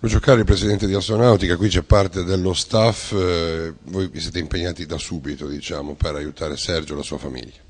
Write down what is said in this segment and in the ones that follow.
Lucio Cari, Presidente di Astronautica, qui c'è parte dello staff, eh, voi vi siete impegnati da subito diciamo, per aiutare Sergio e la sua famiglia.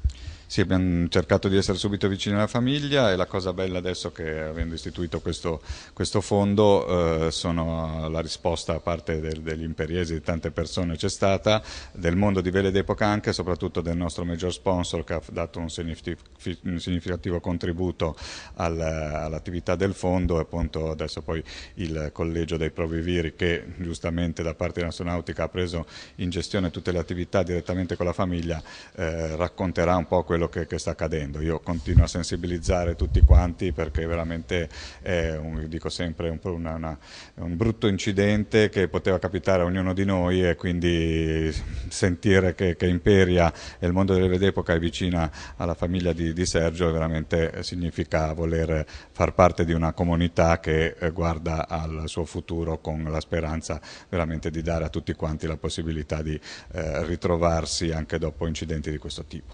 Sì, abbiamo cercato di essere subito vicini alla famiglia e la cosa bella adesso che avendo istituito questo, questo fondo eh, sono la risposta a parte del, degli imperiesi, di tante persone c'è stata, del mondo di vele d'epoca anche, soprattutto del nostro major sponsor che ha dato un significativo, contributo al, all'attività del fondo e appunto adesso poi il collegio dei provviviri che giustamente da parte dell'astronautica ha preso in gestione tutte le attività direttamente con la famiglia eh, racconterà un po' quello quello che, che, sta accadendo. Io continuo a sensibilizzare tutti quanti perché veramente è un, dico sempre, un, una, una, un brutto incidente che poteva capitare a ognuno di noi e quindi sentire che, che Imperia e il mondo delle d'epoca è vicina alla famiglia di, di, Sergio veramente eh, significa voler far parte di una comunità che eh, guarda al suo futuro con la speranza veramente di dare a tutti quanti la possibilità di eh, ritrovarsi anche dopo incidenti di questo tipo.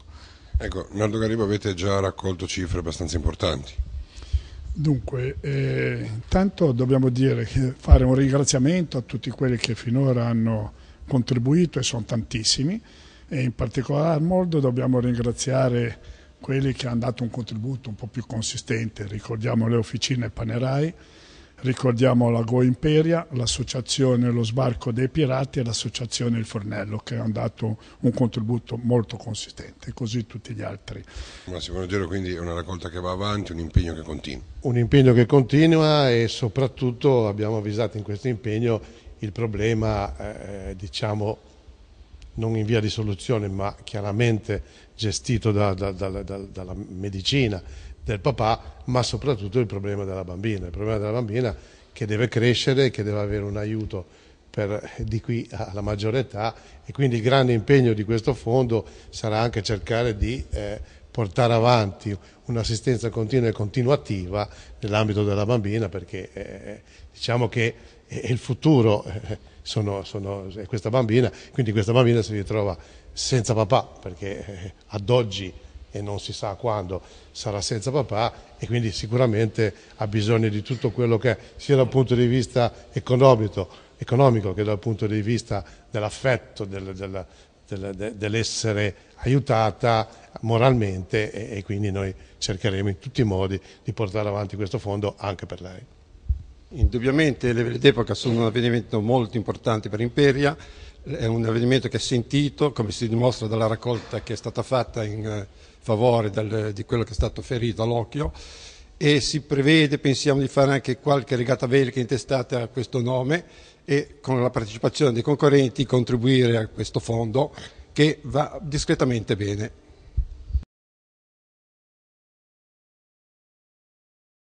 Ecco, Nardo Garibo avete già raccolto cifre abbastanza importanti. Dunque, eh, intanto dobbiamo dire, fare un ringraziamento a tutti quelli che finora hanno contribuito e sono tantissimi e in particolar modo dobbiamo ringraziare quelli che hanno dato un contributo un po' più consistente, ricordiamo le officine Panerai Ricordiamo la Go Imperia, l'associazione Lo Sbarco dei Pirati e l'associazione Il Fornello che hanno dato un contributo molto consistente, così tutti gli altri. Massimo secondo quindi è una raccolta che va avanti, un impegno che continua. Un impegno che continua e soprattutto abbiamo avvisato in questo impegno il problema eh, diciamo non in via di soluzione ma chiaramente gestito da, da, da, dalla medicina del papà, ma soprattutto il problema della bambina, il problema della bambina che deve crescere, che deve avere un aiuto per, di qui alla maggiore età e quindi il grande impegno di questo fondo sarà anche cercare di eh, portare avanti un'assistenza continua e continuativa nell'ambito della bambina perché eh, diciamo che è eh, il futuro eh, sono, sono, è questa bambina, quindi questa bambina si ritrova senza papà perché eh, ad oggi e non si sa quando sarà senza papà e quindi sicuramente ha bisogno di tutto quello che è, sia dal punto di vista economico, economico che dal punto di vista dell'affetto, del, del, dell'essere aiutata moralmente e, e quindi noi cercheremo in tutti i modi di portare avanti questo fondo anche per lei. Indubbiamente le vele d'epoca sono un avvenimento molto importante per Imperia, è un avvenimento che è sentito, come si dimostra dalla raccolta che è stata fatta in eh, favore del, di quello che è stato ferito all'occhio e si prevede, pensiamo di fare anche qualche regata velica intestata a questo nome e con la partecipazione dei concorrenti contribuire a questo fondo che va discretamente bene.